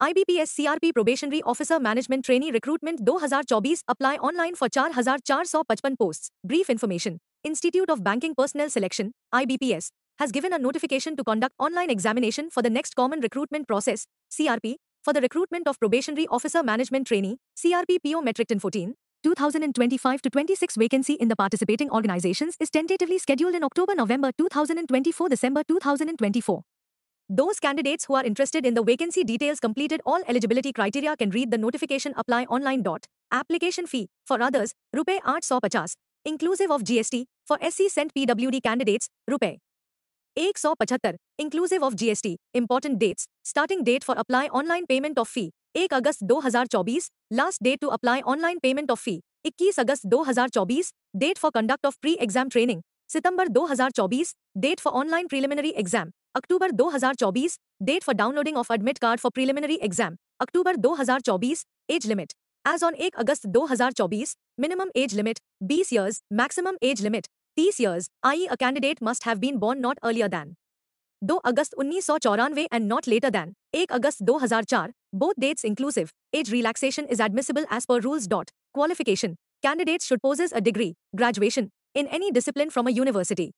IBPS CRP Probationary Officer Management Trainee Recruitment 2024 Apply online for 4455 posts. Brief information. Institute of Banking Personnel Selection IBPS has given a notification to conduct online examination for the next common recruitment process CRP for the recruitment of probationary officer management trainee CRP PO 10 14 2025 to 26 vacancy in the participating organizations is tentatively scheduled in October November 2024 December 2024 those candidates who are interested in the vacancy details completed all eligibility criteria can read the notification apply online. Dot. Application fee for others Rs 850 inclusive of GST for SC sent PWD candidates Rs 175 inclusive of GST important dates starting date for apply online payment of fee 1 August 2024 last date to apply online payment of fee 21 August 2024 date for conduct of pre exam training September 2024 date for online preliminary exam. October 2024 Date for downloading of admit card for preliminary exam. October 2024 Age limit as on 1 August 2024 Minimum age limit 20 years Maximum age limit 30 years i.e. a candidate must have been born not earlier than 2 August 1994 and not later than 1 August 2004 both dates inclusive age relaxation is admissible as per rules dot qualification candidates should possess a degree graduation in any discipline from a university